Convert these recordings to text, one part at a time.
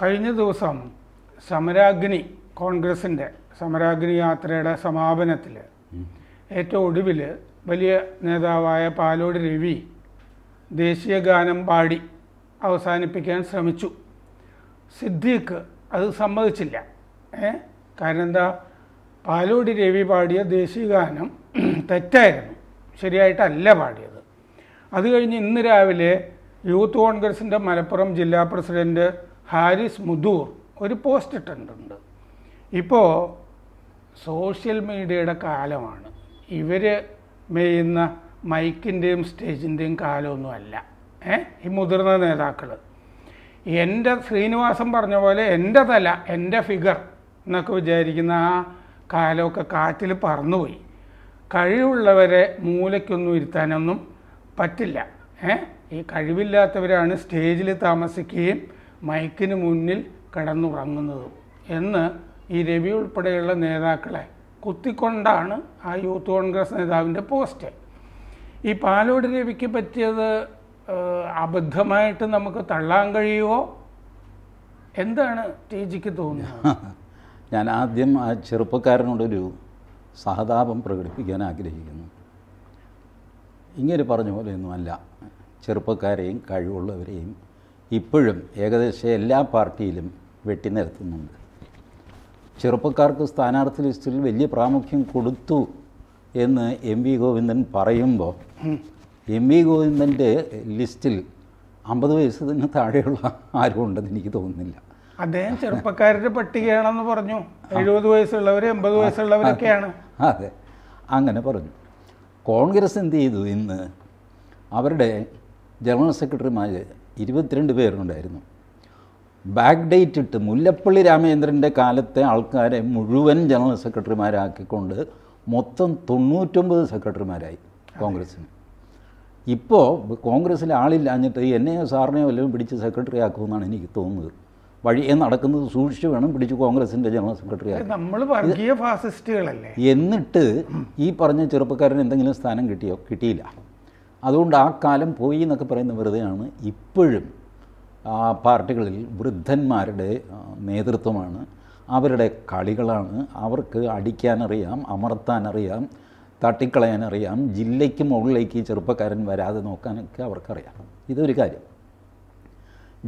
കഴിഞ്ഞ ദിവസം സമരാഗ്നി കോൺഗ്രസിൻ്റെ സമരാഗ്നി യാത്രയുടെ സമാപനത്തിൽ ഏറ്റവും ഒടുവിൽ വലിയ നേതാവായ പാലോട് രവി ദേശീയ ഗാനം പാടി അവസാനിപ്പിക്കാൻ ശ്രമിച്ചു സിദ്ദീഖ് അത് സമ്മതിച്ചില്ല ഏ കാരണം എന്താ പാലോടി രവി പാടിയ ദേശീയ ഗാനം തെറ്റായിരുന്നു ശരിയായിട്ടല്ല പാടിയത് അത് കഴിഞ്ഞ് ഇന്ന് രാവിലെ യൂത്ത് കോൺഗ്രസിൻ്റെ മലപ്പുറം ജില്ലാ പ്രസിഡൻറ്റ് ഹാരിസ് മുദൂർ ഒരു പോസ്റ്റ് ഇട്ടിട്ടുണ്ട് ഇപ്പോൾ സോഷ്യൽ മീഡിയയുടെ കാലമാണ് ഇവർ മെയ്യുന്ന മൈക്കിൻ്റെയും സ്റ്റേജിൻ്റെയും കാലമൊന്നുമല്ല ഏ ഈ മുതിർന്ന നേതാക്കൾ എൻ്റെ ശ്രീനിവാസം പറഞ്ഞ പോലെ എൻ്റെ തല എൻ്റെ ഫിഗർ എന്നൊക്കെ വിചാരിക്കുന്ന ആ കാലമൊക്കെ കാറ്റിൽ പറന്നുപോയി കഴിവുള്ളവരെ മൂലയ്ക്കൊന്നും ഇരുത്താനൊന്നും പറ്റില്ല ഏ ഈ കഴിവില്ലാത്തവരാണ് സ്റ്റേജിൽ താമസിക്കുകയും മൈക്കിന് മുന്നിൽ കിടന്നുറങ്ങുന്നതും എന്ന് ഈ രവി ഉൾപ്പെടെയുള്ള നേതാക്കളെ കുത്തിക്കൊണ്ടാണ് ആ യൂത്ത് കോൺഗ്രസ് നേതാവിൻ്റെ പോസ്റ്റ് ഈ പാലോട് രവിക്ക് പറ്റിയത് അബദ്ധമായിട്ട് നമുക്ക് തള്ളാൻ കഴിയുമോ എന്താണ് ടി ജിക്ക് തോന്നുന്നത് ഞാൻ ആദ്യം ആ ചെറുപ്പക്കാരനോടൊരു സഹതാപം പ്രകടിപ്പിക്കാൻ ആഗ്രഹിക്കുന്നു ഇങ്ങനെ പറഞ്ഞ പോലെയൊന്നുമല്ല ചെറുപ്പക്കാരെയും കഴിവുള്ളവരെയും ഇപ്പോഴും ഏകദേശം എല്ലാ പാർട്ടിയിലും വെട്ടി നിരത്തുന്നുണ്ട് ചെറുപ്പക്കാർക്ക് സ്ഥാനാർത്ഥി ലിസ്റ്റിൽ വലിയ പ്രാമുഖ്യം കൊടുത്തു എന്ന് എം വി ഗോവിന്ദൻ പറയുമ്പോൾ എം വി ഗോവിന്ദൻ്റെ ലിസ്റ്റിൽ അമ്പത് വയസ്സിന് താഴെയുള്ള ആരും ഉണ്ടെന്ന് എനിക്ക് തോന്നുന്നില്ല അദ്ദേഹം ചെറുപ്പക്കാരുടെ പട്ടികയാണെന്ന് പറഞ്ഞു എഴുപത് വയസ്സുള്ളവർ എൺപത് വയസ്സുള്ളവരൊക്കെയാണ് അതെ അങ്ങനെ പറഞ്ഞു കോൺഗ്രസ് എന്ത് ചെയ്തു ഇന്ന് അവരുടെ ജനറൽ സെക്രട്ടറിമാർ ഇരുപത്തിരണ്ട് പേരുണ്ടായിരുന്നു ബാക്ക് ഡേറ്റ് ഇട്ട് മുല്ലപ്പള്ളി രാമചന്ദ്രൻ്റെ കാലത്തെ ആൾക്കാരെ മുഴുവൻ ജനറൽ സെക്രട്ടറിമാരാക്കിക്കൊണ്ട് മൊത്തം തൊണ്ണൂറ്റൊമ്പത് സെക്രട്ടറിമാരായി കോൺഗ്രസ്സിന് ഇപ്പോൾ കോൺഗ്രസ്സിൽ ആളില്ലാഞ്ഞിട്ട് എന്നെയോ സാറിനെയോ വല്ലതും പിടിച്ച് സെക്രട്ടറി ആക്കുമെന്നാണ് എനിക്ക് തോന്നുന്നത് വഴിയെ നടക്കുന്നത് സൂക്ഷിച്ചു വേണം പിടിച്ച് കോൺഗ്രസിൻ്റെ ജനറൽ സെക്രട്ടറി ആക്കുക വർഗീയ ഫാസിസ്റ്റുകളല്ലേ എന്നിട്ട് ഈ പറഞ്ഞ ചെറുപ്പക്കാരന് എന്തെങ്കിലും സ്ഥാനം കിട്ടിയോ കിട്ടിയില്ല അതുകൊണ്ട് ആ കാലം പോയി എന്നൊക്കെ പറയുന്ന വെറുതെയാണ് ഇപ്പോഴും ആ പാർട്ടികളിൽ വൃദ്ധന്മാരുടെ നേതൃത്വമാണ് അവരുടെ കളികളാണ് അവർക്ക് അടിക്കാനറിയാം അമർത്താനറിയാം തട്ടിക്കളയാനറിയാം ജില്ലയ്ക്ക് മുകളിലേക്ക് ചെറുപ്പക്കാരൻ വരാതെ നോക്കാനൊക്കെ അവർക്കറിയാം ഇതൊരു കാര്യം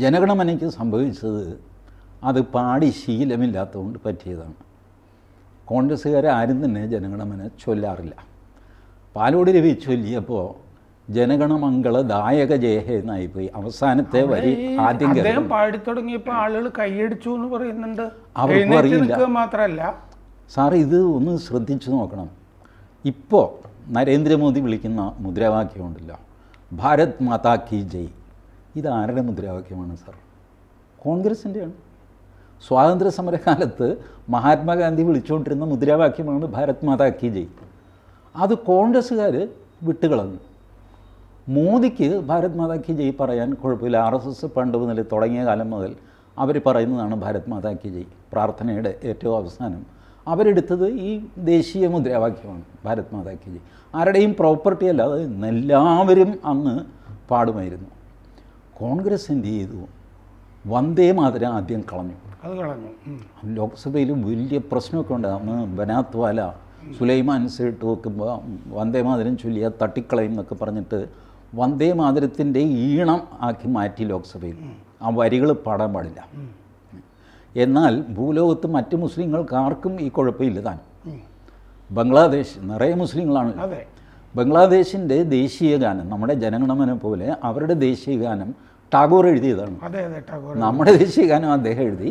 ജനഗണമനയ്ക്ക് സംഭവിച്ചത് അത് പാടി ശീലമില്ലാത്തതുകൊണ്ട് പറ്റിയതാണ് കോൺഗ്രസ്സുകാരെ ആരും തന്നെ ജനഗണമന ചൊല്ലാറില്ല പാലോട് രവി ചൊല്ലിയപ്പോൾ ജനഗണമംഗളദായക ജയഹേന്നായി പോയി അവസാനത്തെ വരി ആദ്യം അദ്ദേഹം പാടി തുടങ്ങിയപ്പോൾ ആളുകൾ കൈയടിച്ചു എന്ന് പറയുന്നുണ്ട് അവർക്ക് അറിയില്ല സാർ ഇത് ഒന്ന് ശ്രദ്ധിച്ചു നോക്കണം ഇപ്പോൾ നരേന്ദ്രമോദി വിളിക്കുന്ന മുദ്രാവാക്യം ഉണ്ടല്ലോ ഭാരത് മാതാ കി ജയ് ഇത് ആരുടെ മുദ്രാവാക്യമാണ് സാർ കോൺഗ്രസിൻ്റെയാണ് സ്വാതന്ത്ര്യ സമരകാലത്ത് മഹാത്മാഗാന്ധി വിളിച്ചുകൊണ്ടിരുന്ന മുദ്രാവാക്യമാണ് ഭാരത് മാതാ കി ജയ് അത് കോൺഗ്രസ്സുകാർ വിട്ടുകളഞ്ഞു മോദിക്ക് ഭാരത് മാതാക്കി ജയ് പറയാൻ കുഴപ്പമില്ല ആർ എസ് എസ് പണ്ട് മുതൽ തുടങ്ങിയ കാലം മുതൽ അവർ പറയുന്നതാണ് ഭാരത് മാതാക്കി ജയ് പ്രാർത്ഥനയുടെ ഏറ്റവും അവസാനം അവരെടുത്തത് ഈ ദേശീയ മുദ്രാവാക്യമാണ് ഭാരത് മാതാക്കി ജയ് ആരുടെയും പ്രോപ്പർട്ടി അല്ല അത് എല്ലാവരും അന്ന് പാടുമായിരുന്നു കോൺഗ്രസ് എന്ത് ചെയ്തു വന്ദേ മാതരം ആദ്യം കളഞ്ഞു അത് കളഞ്ഞു ലോക്സഭയിൽ വലിയ പ്രശ്നമൊക്കെ ഉണ്ട് അന്ന് ബനാത്വാല സുലൈമാൻസ് ഇട്ട് വെക്കുമ്പോൾ വന്ദേ മാതരം ചൊല്ലിയ തട്ടിക്കളയും എന്നൊക്കെ പറഞ്ഞിട്ട് വന്ദേ മാതരത്തിൻ്റെ ഈണം ആക്കി മാറ്റി ലോക്സഭയിൽ ആ വരികൾ പാടാൻ പാടില്ല എന്നാൽ ഭൂലോകത്ത് മറ്റ് മുസ്ലിങ്ങൾക്ക് ആർക്കും ഈ കുഴപ്പമില്ല താൻ ബംഗ്ലാദേശ് നിറയെ മുസ്ലിങ്ങളാണ് ബംഗ്ലാദേശിൻ്റെ ദേശീയ ഗാനം നമ്മുടെ ജനഗണമനെ പോലെ അവരുടെ ദേശീയ ഗാനം ടാഗോർ എഴുതിയതാണ് നമ്മുടെ ദേശീയ ഗാനം അദ്ദേഹം എഴുതി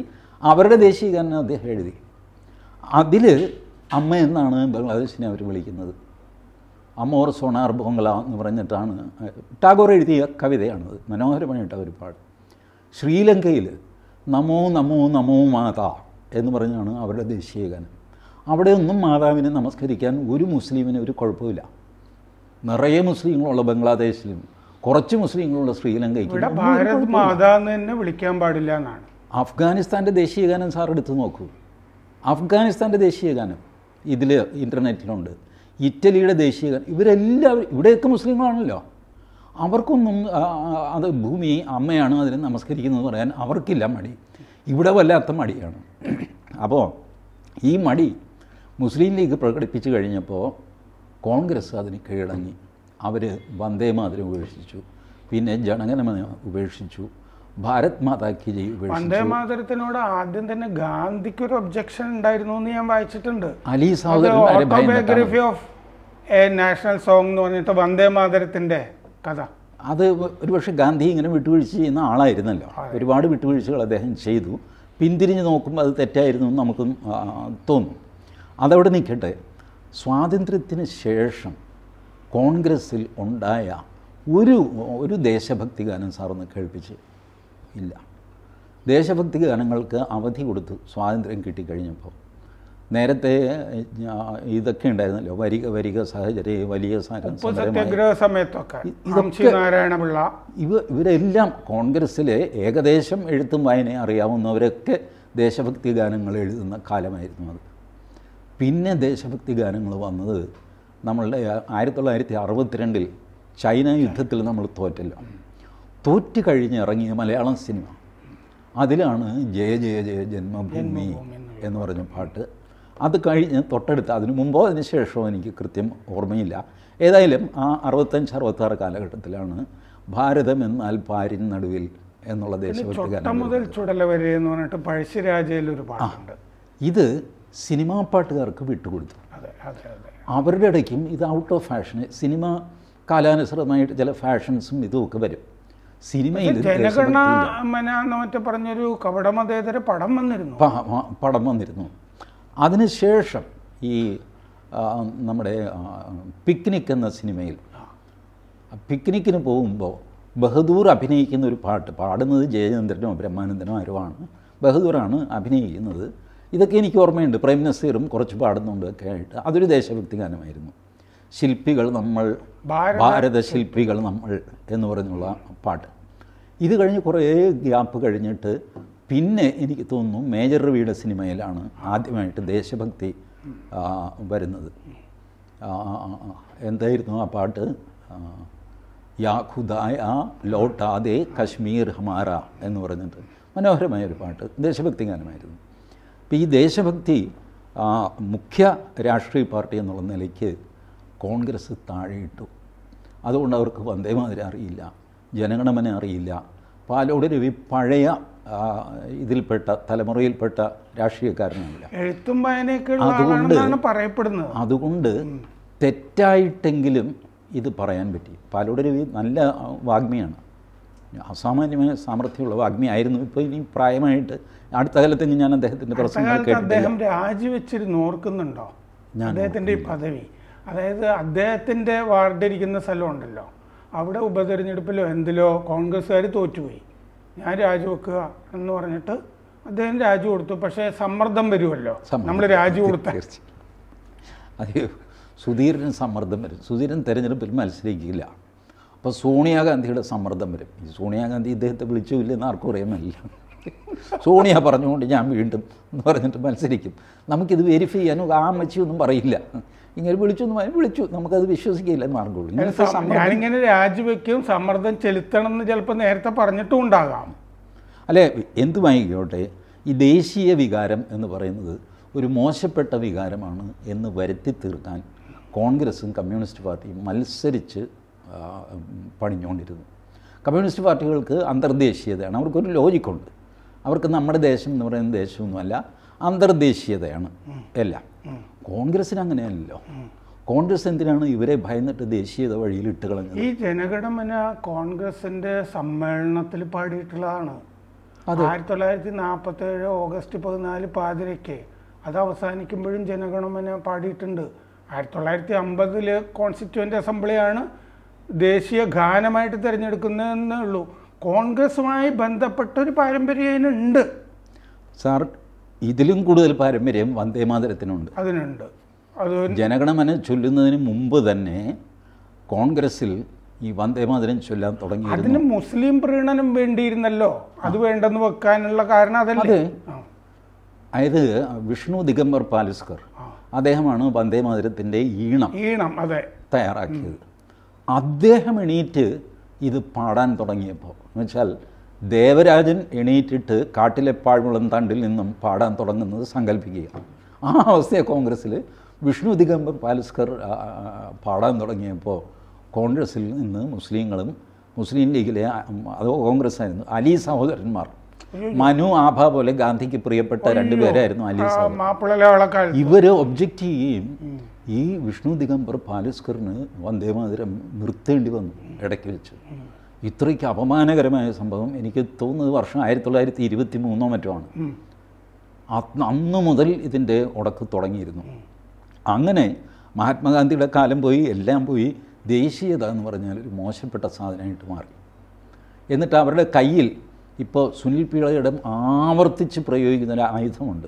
അവരുടെ ദേശീയ ഗാനം അദ്ദേഹം എഴുതി അതിൽ അമ്മ എന്നാണ് ബംഗ്ലാദേശിനെ അവർ വിളിക്കുന്നത് അമോർ സോണാർ ബംഗള എന്ന് പറഞ്ഞിട്ടാണ് ടാഗോർ എഴുതിയ കവിതയാണത് മനോഹരമായ അവർ പാട് ശ്രീലങ്കയിൽ നമോ നമോ നമോ മാതാ എന്ന് പറഞ്ഞാണ് അവരുടെ ദേശീയ ഗാനം അവിടെ ഒന്നും മാതാവിനെ നമസ്കരിക്കാൻ ഒരു മുസ്ലിമിന് ഒരു കുഴപ്പമില്ല നിറയെ മുസ്ലിങ്ങളുള്ള ബംഗ്ലാദേശിലും കുറച്ച് മുസ്ലിങ്ങളുള്ള ശ്രീലങ്കയ്ക്ക് ഭാരത് മാതാ തന്നെ വിളിക്കാൻ പാടില്ല എന്നാണ് അഫ്ഗാനിസ്ഥാൻ്റെ ദേശീയ ഗാനം സാർ എടുത്തു നോക്കൂ അഫ്ഗാനിസ്ഥാൻ്റെ ദേശീയ ഗാനം ഇതിൽ ഇൻ്റർനെറ്റിലുണ്ട് ഇറ്റലിയുടെ ദേശീയ ഇവരെല്ലാവരും ഇവിടെയൊക്കെ മുസ്ലിങ്ങളാണല്ലോ അവർക്കൊന്നും അത് ഭൂമി അമ്മയാണ് അതിന് നമസ്കരിക്കുന്നത് പറയാൻ അവർക്കില്ല മടി ഇവിടെ വല്ലാത്ത മടിയാണ് അപ്പോൾ ഈ മടി മുസ്ലിം ലീഗ് പ്രകടിപ്പിച്ചു കഴിഞ്ഞപ്പോൾ കോൺഗ്രസ് അതിന് കീഴടങ്ങി അവർ വന്ദേ ഉപേക്ഷിച്ചു പിന്നെ ജനഗണമന ഉപേക്ഷിച്ചു ഭാരത് മാതാക്കി കി വന്ദേ മാതരത്തിനോട് ആദ്യം തന്നെ ഗാന്ധിക്ക് ഒരു ഒബ്ജക്ഷൻ ഉണ്ടായിരുന്നു എന്ന് ഞാൻ വായിച്ചിട്ടുണ്ട് Ali biography of a national song എന്ന് പറഞ്ഞിട്ട് വന്ദേ മാതരത്തിന്റെ കഥ അത് ഒരുപക്ഷെ ഗാന്ധി ഇങ്ങനെ വിട്ടുവീഴ്ച ചെയ്യുന്ന ആളായിരുന്നല്ലോ ഒരുപാട് വിട്ടുവീഴ്ചകൾ അദ്ദേഹം ചെയ്തു പിന്തിരിഞ്ഞ് നോക്കുമ്പോൾ അത് തെറ്റായിരുന്നു എന്ന് നമുക്ക് തോന്നും അതവിടെ നിൽക്കട്ടെ സ്വാതന്ത്ര്യത്തിന് ശേഷം കോൺഗ്രസ്സിൽ ഉണ്ടായ ഒരു ഒരു ദേശഭക്തി ഗാനം സാറൊന്ന് കേൾപ്പിച്ച് ഇല്ല ദേശഭക്തി ഗാനങ്ങൾക്ക് അവധി കൊടുത്തു സ്വാതന്ത്ര്യം കിട്ടിക്കഴിഞ്ഞപ്പോൾ നേരത്തെ ഇതൊക്കെ ഉണ്ടായിരുന്നല്ലോ വരിക വരിക സഹചരെ വലിയ സമയത്തൊക്കെ ഇവ ഇവരെല്ലാം കോൺഗ്രസ്സിലെ ഏകദേശം എഴുത്തും വായന അറിയാവുന്നവരൊക്കെ ദേശഭക്തി ഗാനങ്ങൾ എഴുതുന്ന കാലമായിരുന്നു അത് പിന്നെ ദേശഭക്തി ഗാനങ്ങൾ വന്നത് നമ്മളുടെ ആയിരത്തി തൊള്ളായിരത്തി അറുപത്തിരണ്ടിൽ ചൈന യുദ്ധത്തിൽ നമ്മൾ തോറ്റല്ലോ തോറ്റു കഴിഞ്ഞ് ഇറങ്ങിയ മലയാളം സിനിമ അതിലാണ് ജയ ജയ ജയ ജന്മഭൂമി എന്ന് പറഞ്ഞ പാട്ട് അത് കഴിഞ്ഞ് തൊട്ടടുത്ത് അതിനു മുമ്പോ അതിന് ശേഷമോ എനിക്ക് കൃത്യം ഓർമ്മയില്ല ഏതായാലും ആ അറുപത്തഞ്ച് അറുപത്താറ് കാലഘട്ടത്തിലാണ് ഭാരതം എന്നാൽ പാരിൻ നടുവിൽ എന്നുള്ള ചുടല വരെ എന്ന് പറഞ്ഞിട്ട് ഒരു പാട്ടുണ്ട് ഇത് സിനിമാ പാട്ടുകാർക്ക് വിട്ടുകൊടുത്തു അവരുടെ ഇടയ്ക്കും ഇത് ഔട്ട് ഓഫ് ഫാഷന് സിനിമ കാലാനുസൃതമായിട്ട് ചില ഫാഷൻസും ഇതുമൊക്കെ വരും സിനിമയിൽ ജനഗണ മറ്റേ പറഞ്ഞൊരു കപടമതേതര പടം വന്നിരുന്നു പടം വന്നിരുന്നു അതിനുശേഷം ഈ നമ്മുടെ പിക്നിക് എന്ന സിനിമയിൽ പിക്നിക്കിന് പോകുമ്പോൾ ബഹദൂർ അഭിനയിക്കുന്ന ഒരു പാട്ട് പാടുന്നത് ജയചന്ദ്രനോ ബ്രഹ്മാനന്ദനോ ആരുമാണ് ബഹദൂറാണ് അഭിനയിക്കുന്നത് ഇതൊക്കെ എനിക്ക് ഓർമ്മയുണ്ട് പ്രേം നസീറും കുറച്ച് പാടുന്നുണ്ട് ഒക്കെ ആയിട്ട് അതൊരു ദേശഭക്തി ഗാനമായിരുന്നു ശില്പികൾ നമ്മൾ ഭാരത ശില്പികൾ നമ്മൾ എന്ന് പറഞ്ഞുള്ള പാട്ട് ഇത് കഴിഞ്ഞ് കുറേ ഗ്യാപ്പ് കഴിഞ്ഞിട്ട് പിന്നെ എനിക്ക് തോന്നുന്നു മേജർ റവിയുടെ സിനിമയിലാണ് ആദ്യമായിട്ട് ദേശഭക്തി വരുന്നത് എന്തായിരുന്നു ആ പാട്ട് യാ ഖുദായ ലോട്ടാതെ കശ്മീർ ഹമാര എന്ന് പറഞ്ഞിട്ട് മനോഹരമായ ഒരു പാട്ട് ദേശഭക്തി ഗാനമായിരുന്നു അപ്പോൾ ഈ ദേശഭക്തി മുഖ്യ രാഷ്ട്രീയ പാർട്ടി എന്നുള്ള നിലയ്ക്ക് കോൺഗ്രസ് താഴെയിട്ടു അതുകൊണ്ട് അവർക്ക് വന്ദേമാതിരി അറിയില്ല ജനഗണമന അറിയില്ല പാലോട് രവി പഴയ ഇതിൽപ്പെട്ട തലമുറയിൽപ്പെട്ട രാഷ്ട്രീയക്കാരനല്ല അതുകൊണ്ട് പറയപ്പെടുന്നത് അതുകൊണ്ട് തെറ്റായിട്ടെങ്കിലും ഇത് പറയാൻ പറ്റി പാലോട് രവി നല്ല വാഗ്മിയാണ് അസാമാന്യമായ സാമർഥ്യമുള്ള വാഗ്മിയായിരുന്നു ഇപ്പോൾ ഇനി പ്രായമായിട്ട് അടുത്ത കാലത്ത് ഞാൻ അദ്ദേഹത്തിൻ്റെ കേട്ടിട്ടുണ്ട് അദ്ദേഹം രാജിവെച്ചിരുന്നു ഓർക്കുന്നുണ്ടോ അദ്ദേഹത്തിൻ്റെ ഈ പദവി അതായത് അദ്ദേഹത്തിൻ്റെ വാർഡിരിക്കുന്ന സ്ഥലമുണ്ടല്ലോ അവിടെ ഉപതെരഞ്ഞെടുപ്പിലോ എന്തിലോ കോൺഗ്രസ്സുകാർ തോറ്റുപോയി ഞാൻ രാജിവെക്കുക എന്ന് പറഞ്ഞിട്ട് അദ്ദേഹം രാജി കൊടുത്തു പക്ഷേ സമ്മർദ്ദം വരുമല്ലോ നമ്മൾ രാജി കൊടുത്ത അതെയോ സുധീരന് സമ്മർദ്ദം വരും സുധീരൻ തെരഞ്ഞെടുപ്പിൽ മത്സരിക്കില്ല അപ്പോൾ സോണിയാഗാന്ധിയുടെ സമ്മർദ്ദം വരും ഈ സോണിയാഗാന്ധി ഇദ്ദേഹത്തെ വിളിച്ചില്ലെന്ന് ആർക്കും അറിയുന്നില്ല സോണിയ പറഞ്ഞുകൊണ്ട് ഞാൻ വീണ്ടും എന്ന് പറഞ്ഞിട്ട് മത്സരിക്കും നമുക്കിത് വെരിഫൈ ചെയ്യാനും ആ അമ്മച്ചിയൊന്നും പറയില്ല ഇങ്ങനെ വിളിച്ചു എന്ന് പറയാൻ വിളിച്ചു നമുക്കത് വിശ്വസിക്കില്ല മാർഗമുള്ളൂ ഇങ്ങനത്തെ ഞാനിങ്ങനെ രാജിവെക്കും സമ്മർദ്ദം ചെലുത്തണം എന്ന് ചിലപ്പോൾ നേരത്തെ പറഞ്ഞിട്ടും ഉണ്ടാകാം അല്ലെ എന്തുമായിക്കോട്ടെ ഈ ദേശീയ വികാരം എന്ന് പറയുന്നത് ഒരു മോശപ്പെട്ട വികാരമാണ് എന്ന് വരുത്തി തീർക്കാൻ കോൺഗ്രസും കമ്മ്യൂണിസ്റ്റ് പാർട്ടിയും മത്സരിച്ച് പണിഞ്ഞുകൊണ്ടിരുന്നു കമ്മ്യൂണിസ്റ്റ് പാർട്ടികൾക്ക് അന്തർദേശീയതയാണ് അവർക്കൊരു ലോജിക്കുണ്ട് അവർക്ക് നമ്മുടെ ദേശം എന്ന് പറയുന്ന ദേശമൊന്നുമല്ല അന്തർദേശീയതയാണ് എല്ലാം കോൺഗ്രസിന് അങ്ങനെയല്ലോ കോൺഗ്രസ് എന്തിനാണ് ഇവരെ ഭയന്നിട്ട് ദേശീയത വഴിയിൽ ഇട്ട് കളഞ്ഞത് ഈ ജനഗണമന കോൺഗ്രസിന്റെ സമ്മേളനത്തിൽ പാടിയിട്ടുള്ളതാണ് ആയിരത്തി തൊള്ളായിരത്തി നാൽപ്പത്തി ഏഴ് ഓഗസ്റ്റ് പതിനാല് പാതിരയ്ക്ക് അത് അവസാനിക്കുമ്പോഴും ജനഗണമന പാടിയിട്ടുണ്ട് ആയിരത്തി തൊള്ളായിരത്തി അമ്പതില് കോൺസ്റ്റിറ്റ്യൂവൻ്റ് അസംബ്ലിയാണ് ദേശീയ ഗാനമായിട്ട് തിരഞ്ഞെടുക്കുന്നതെന്നേ ഉള്ളൂ കോൺഗ്രസുമായി ബന്ധപ്പെട്ടൊരു പാരമ്പര്യം അതിനുണ്ട് സാർ ഇതിലും കൂടുതൽ പാരമ്പര്യം വന്ദേമാതരത്തിനുണ്ട് അതിനുണ്ട് അത് ജനഗണമന ചൊല്ലുന്നതിന് മുമ്പ് തന്നെ കോൺഗ്രസിൽ ഈ വന്ദേമാതരം ചൊല്ലാൻ തുടങ്ങി അതിന് മുസ്ലിം പ്രീണനം വേണ്ടിയിരുന്നല്ലോ അത് വേണ്ടെന്ന് വെക്കാനുള്ള കാരണം അതല്ല അതായത് വിഷ്ണു ദിഗംബർ പാലിസ്കർ അദ്ദേഹമാണ് വന്ദേമാതരത്തിൻ്റെ ഈണം ഈണം അതെ തയ്യാറാക്കിയത് അദ്ദേഹം എണീറ്റ് ഇത് പാടാൻ തുടങ്ങിയപ്പോൾ എന്ന് വെച്ചാൽ ദേവരാജൻ എണീറ്റിട്ട് കാട്ടിലെ പാഴ്മുളം തണ്ടിൽ നിന്നും പാടാൻ തുടങ്ങുന്നത് സങ്കല്പിക്കുക ആ അവസ്ഥയെ കോൺഗ്രസ്സിൽ വിഷ്ണു ദിഗംബർ പാലസ്കർ പാടാൻ തുടങ്ങിയപ്പോൾ കോൺഗ്രസ്സിൽ നിന്ന് മുസ്ലിങ്ങളും മുസ്ലിം ലീഗിലെ അത് കോൺഗ്രസ്സായിരുന്നു അലി സഹോദരന്മാർ മനു ആഭ പോലെ ഗാന്ധിക്ക് പ്രിയപ്പെട്ട രണ്ടുപേരായിരുന്നു അലി സഹോദരൻ ഇവർ ഒബ്ജക്റ്റ് ചെയ്യുകയും ഈ വിഷ്ണു ദിഗംബർ പാലസ്കറിന് വന്ദേമാതരം നിർത്തേണ്ടി വന്നു ഇടയ്ക്ക് വെച്ച് ഇത്രയ്ക്ക് അപമാനകരമായ സംഭവം എനിക്ക് തോന്നുന്നത് വർഷം ആയിരത്തി തൊള്ളായിരത്തി ഇരുപത്തി മൂന്നോ മറ്റോ ആണ് അന്ന് മുതൽ ഇതിൻ്റെ ഉടക്ക് തുടങ്ങിയിരുന്നു അങ്ങനെ മഹാത്മാഗാന്ധിയുടെ കാലം പോയി എല്ലാം പോയി ദേശീയത എന്ന് പറഞ്ഞാൽ ഒരു മോശപ്പെട്ട സാധനമായിട്ട് മാറി എന്നിട്ട് അവരുടെ കയ്യിൽ ഇപ്പോൾ സുനിൽ പിള്ളയുടെ ആവർത്തിച്ച് പ്രയോഗിക്കുന്ന ഒരു ആയുധമുണ്ട്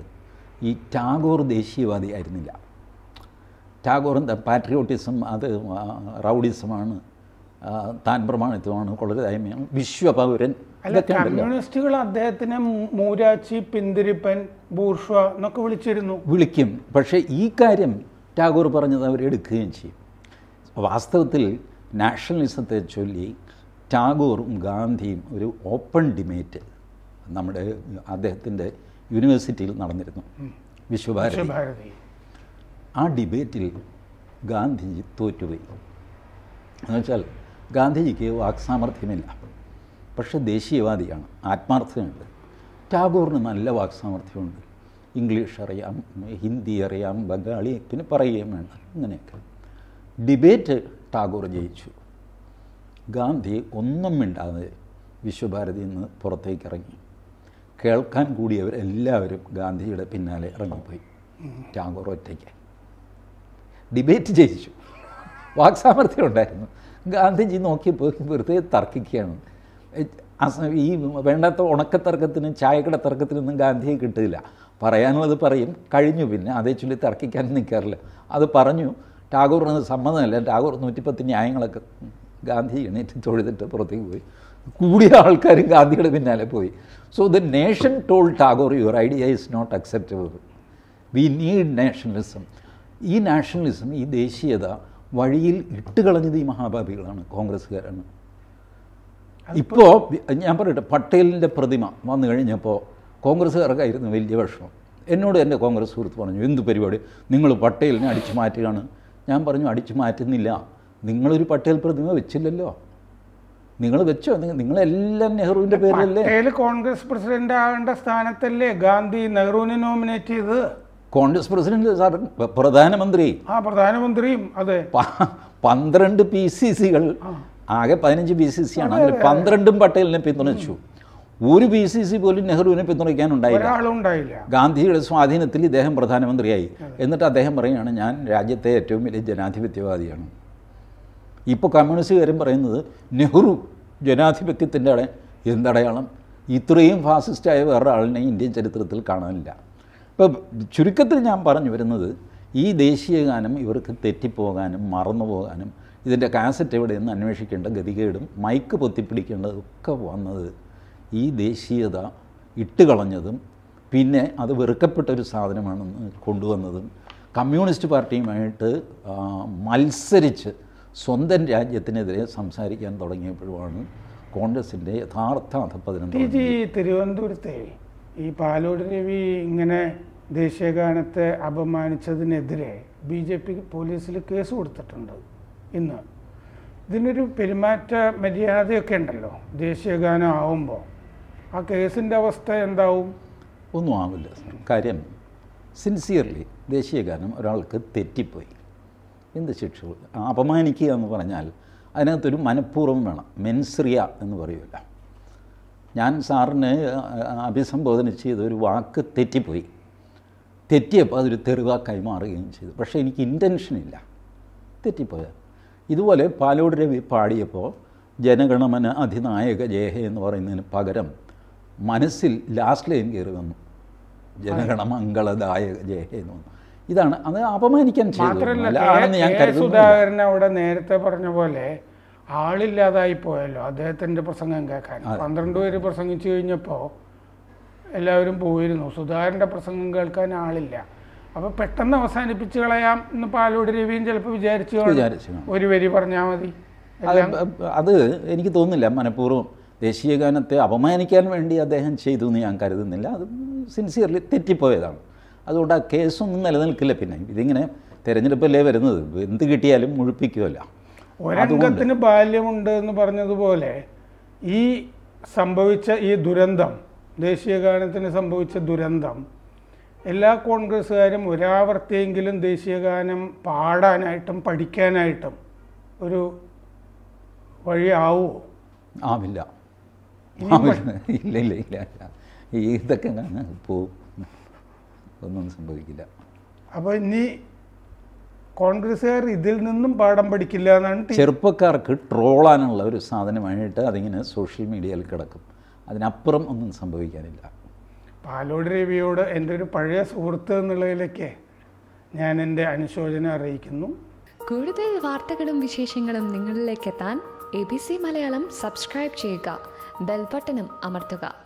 ഈ ടാഗോർ ദേശീയവാദി ആയിരുന്നില്ല ടാഗോർ എന്താ പാട്രിയോട്ടിസം അത് റൗഡിസമാണ് താൻ പ്രമാണിത്വമാണ് കൊള്ളരുതായ്മയാണ് വിശ്വപൗരൻ കമ്മ്യൂണിസ്റ്റുകൾ അദ്ദേഹത്തിനെ മൂരാച്ചി പിന്തിരിപ്പൻ ബൂർഷ എന്നൊക്കെ വിളിച്ചിരുന്നു വിളിക്കും പക്ഷേ ഈ കാര്യം ടാഗോർ പറഞ്ഞത് എടുക്കുകയും ചെയ്യും വാസ്തവത്തിൽ നാഷണലിസത്തെ ചൊല്ലി ടാഗോറും ഗാന്ധിയും ഒരു ഓപ്പൺ ഡിബേറ്റ് നമ്മുടെ അദ്ദേഹത്തിൻ്റെ യൂണിവേഴ്സിറ്റിയിൽ നടന്നിരുന്നു വിശ്വഭാരതി ആ ഡിബേറ്റിൽ ഗാന്ധിജി തോറ്റുപോയി എന്നുവെച്ചാൽ ഗാന്ധിജിക്ക് വാക്സാമർഥ്യമില്ല പക്ഷേ ദേശീയവാദിയാണ് ആത്മാർത്ഥതയുണ്ട് ടാഗോറിന് നല്ല വാക്സാമർഥ്യമുണ്ട് ഇംഗ്ലീഷ് അറിയാം ഹിന്ദി അറിയാം ബംഗാളി പിന്നെ പറയുകയും വേണം അങ്ങനെയൊക്കെ ഡിബേറ്റ് ടാഗോർ ജയിച്ചു ഗാന്ധി ഒന്നും മിണ്ടാതെ വിശ്വഭാരതിയിൽ നിന്ന് പുറത്തേക്ക് ഇറങ്ങി കേൾക്കാൻ കൂടിയവർ എല്ലാവരും ഗാന്ധിയുടെ പിന്നാലെ ഇറങ്ങിപ്പോയി ടാഗോർ ഒറ്റയ്ക്ക് ഡിബേറ്റ് ജയിച്ചു വാക്സാമർഥ്യം ഉണ്ടായിരുന്നു ഗാന്ധിജി നോക്കിയപ്പോൾ വെറുതെ തർക്കിക്കുകയാണ് ഈ വേണ്ടാത്ത ഉണക്കത്തർക്കത്തിനും ചായക്കട തർക്കത്തിനൊന്നും ഗാന്ധിയെ കിട്ടില്ല പറയാനുള്ളത് പറയും കഴിഞ്ഞു പിന്നെ അതേ ചൊല്ലി തർക്കിക്കാൻ നിൽക്കാറില്ല അത് പറഞ്ഞു ടാഗോറിന് സമ്മതമല്ല ടാഗോർ നൂറ്റിപ്പത്തി ന്യായങ്ങളൊക്കെ ഗാന്ധി എണീറ്റ് തൊഴുതിട്ട് പുറത്തേക്ക് പോയി കൂടിയ ആൾക്കാരും ഗാന്ധിയുടെ പിന്നാലെ പോയി so the nation told Tagore your idea is not acceptable we need nationalism ഈ നാഷണലിസം ഈ ദേശീയത വഴിയിൽ ഇട്ടുകളഞ്ഞത് ഈ മഹാപാപികളാണ് കോൺഗ്രസ്സുകാരാണ് ഇപ്പോൾ ഞാൻ പറയട്ടെ പട്ടേലിൻ്റെ പ്രതിമ വന്നു കഴിഞ്ഞപ്പോൾ കോൺഗ്രസ്സുകാർക്കായിരുന്നു വലിയ വിഷമം എന്നോട് എൻ്റെ കോൺഗ്രസ് സുഹൃത്ത് പറഞ്ഞു എന്ത് പരിപാടി നിങ്ങൾ പട്ടേലിനെ അടിച്ചു മാറ്റുകയാണ് ഞാൻ പറഞ്ഞു അടിച്ചു മാറ്റുന്നില്ല നിങ്ങളൊരു പട്ടേൽ പ്രതിമ വെച്ചില്ലല്ലോ നിങ്ങൾ വെച്ചോ നിങ്ങളെല്ലാം നെഹ്റുവിൻ്റെ പേരിലല്ലേ കോൺഗ്രസ് പ്രസിഡന്റ് ആകേണ്ട സ്ഥാനത്തല്ലേ ഗാന്ധി നെഹ്റുവിനെ നോമിനേറ്റ് ചെയ്ത് കോൺഗ്രസ് പ്രസിഡന്റ് സാർ പ്രധാനമന്ത്രി ആ പ്രധാനമന്ത്രിയും അതെ പന്ത്രണ്ട് പി സി സികൾ ആകെ പതിനഞ്ച് പി സി സി ആണ് അതിൽ പന്ത്രണ്ടും പട്ടേലിനെ പിന്തുണച്ചു ഒരു പി സി സി പോലും നെഹ്റുവിനെ പിന്തുണയ്ക്കാനുണ്ടായില്ല ഗാന്ധിയുടെ സ്വാധീനത്തിൽ ഇദ്ദേഹം പ്രധാനമന്ത്രിയായി എന്നിട്ട് അദ്ദേഹം പറയുകയാണ് ഞാൻ രാജ്യത്തെ ഏറ്റവും വലിയ ജനാധിപത്യവാദിയാണ് ഇപ്പോൾ കമ്മ്യൂണിസ്റ്റുകാരും പറയുന്നത് നെഹ്റു ജനാധിപത്യത്തിൻ്റെ എന്തടയാളം ഇത്രയും ഫാസിസ്റ്റായ വേറൊരാളിനെ ഇന്ത്യൻ ചരിത്രത്തിൽ കാണാനില്ല ഇപ്പം ചുരുക്കത്തിൽ ഞാൻ പറഞ്ഞു വരുന്നത് ഈ ദേശീയ ഗാനം ഇവർക്ക് തെറ്റിപ്പോകാനും മറന്നു പോകാനും ഇതിൻ്റെ കാസറ്റ് എവിടെയെന്ന് അന്വേഷിക്കേണ്ട ഗതികേടും മൈക്ക് പൊത്തിപ്പിടിക്കേണ്ടതൊക്കെ വന്നത് ഈ ദേശീയത ഇട്ടുകളഞ്ഞതും പിന്നെ അത് വെറുക്കപ്പെട്ട ഒരു സാധനമാണെന്ന് കൊണ്ടുവന്നതും കമ്മ്യൂണിസ്റ്റ് പാർട്ടിയുമായിട്ട് മത്സരിച്ച് സ്വന്തം രാജ്യത്തിനെതിരെ സംസാരിക്കാൻ തുടങ്ങിയപ്പോഴുമാണ് കോൺഗ്രസിൻ്റെ യഥാർത്ഥ അധപ്പതിനെന്ന് തിരുവനന്തപുരത്തെ ഈ പാലോട് രവി ഇങ്ങനെ ദേശീയഗാനത്തെ അപമാനിച്ചതിനെതിരെ ബി ജെ പി പോലീസിൽ കേസ് കൊടുത്തിട്ടുണ്ട് ഇന്ന് ഇതിനൊരു പെരുമാറ്റ മര്യാദയൊക്കെ ഉണ്ടല്ലോ ദേശീയഗാനം ആവുമ്പോൾ ആ കേസിൻ്റെ അവസ്ഥ എന്താവും ഒന്നും ആവില്ല കാര്യം സിൻസിയർലി ദേശീയഗാനം ഒരാൾക്ക് തെറ്റിപ്പോയി എന്ത് ശിക്ഷ അപമാനിക്കുക എന്ന് പറഞ്ഞാൽ അതിനകത്തൊരു മനഃപൂർവ്വം വേണം മെൻസ്രിയ എന്ന് പറയൂല ഞാൻ സാറിന് അഭിസംബോധന ചെയ്ത ഒരു വാക്ക് തെറ്റിപ്പോയി തെറ്റിയപ്പോൾ അതൊരു തെറിവാക്കായി മാറുകയും ചെയ്തു പക്ഷേ എനിക്ക് ഇൻറ്റൻഷനില്ല തെറ്റിപ്പോയ ഇതുപോലെ പാലോട് രവി പാടിയപ്പോൾ ജനഗണമന അധിനായക ജയഹ എന്ന് പറയുന്നതിന് പകരം മനസ്സിൽ ലാസ്റ്റ് ലൈൻ കയറി വന്നു ജനഗണമംഗളദായക ജയഹ എന്ന് വന്നു ഇതാണ് അത് അപമാനിക്കാൻ സുധാകരൻ അവിടെ നേരത്തെ പറഞ്ഞ പോലെ ആളില്ലാതായി പോയല്ലോ അദ്ദേഹത്തിൻ്റെ പ്രസംഗം കേൾക്കാൻ പന്ത്രണ്ട് പേര് പ്രസംഗിച്ചു കഴിഞ്ഞപ്പോൾ എല്ലാവരും പോയിരുന്നു സുധാകരൻ്റെ പ്രസംഗം കേൾക്കാൻ ആളില്ല അപ്പോൾ പെട്ടെന്ന് അവസാനിപ്പിച്ച് കളയാം എന്ന് പാലോട് രവിയും ചിലപ്പോൾ വിചാരിച്ചു ഒരു വരി പറഞ്ഞാൽ മതി അത് എനിക്ക് തോന്നുന്നില്ല മനഃപൂർവ്വം ദേശീയ ഗാനത്തെ അപമാനിക്കാൻ വേണ്ടി അദ്ദേഹം ചെയ്തു എന്ന് ഞാൻ കരുതുന്നില്ല അത് സിൻസിയർലി തെറ്റിപ്പോയതാണ് അതുകൊണ്ട് ആ കേസൊന്നും നിലനിൽക്കില്ല പിന്നെ ഇതിങ്ങനെ തിരഞ്ഞെടുപ്പല്ലേ വരുന്നത് എന്ത് കിട്ടിയാലും മുഴുപ്പിക്കുമല്ല ഒരംഗത്തിന് ബാല്യമുണ്ട് എന്ന് പറഞ്ഞതുപോലെ ഈ സംഭവിച്ച ഈ ദുരന്തം ദേശീയ ഗാനത്തിന് സംഭവിച്ച ദുരന്തം എല്ലാ കോൺഗ്രസ്സുകാരും ഒരാവർത്തിയെങ്കിലും ദേശീയ ഗാനം പാടാനായിട്ടും പഠിക്കാനായിട്ടും ഒരു വഴിയാവോ ആവില്ല ഇല്ല ഇല്ല ഇല്ല ഈ ഇതൊക്കെ പോവും ഒന്നും സംഭവിക്കില്ല അപ്പോൾ ഇനി കോൺഗ്രസ്സുകാർ ഇതിൽ നിന്നും പാഠം പഠിക്കില്ല എന്നാണ് ചെറുപ്പക്കാർക്ക് ട്രോളാനുള്ള ഒരു സാധനമായിട്ട് അതിങ്ങനെ സോഷ്യൽ മീഡിയയിൽ കിടക്കും അതിനപ്പുറം ഒന്നും സംഭവിക്കാനില്ല പാലോട് രവിയോട് എൻ്റെ ഒരു പഴയ സുഹൃത്ത് എന്നുള്ളതിലേക്ക് ഞാൻ എൻ്റെ അനുശോചനം അറിയിക്കുന്നു കൂടുതൽ വാർത്തകളും വിശേഷങ്ങളും നിങ്ങളിലേക്ക് എത്താൻ A B C Malayalam subscribe ചെയ്യുക ബെൽബട്ടനും അമർത്തുക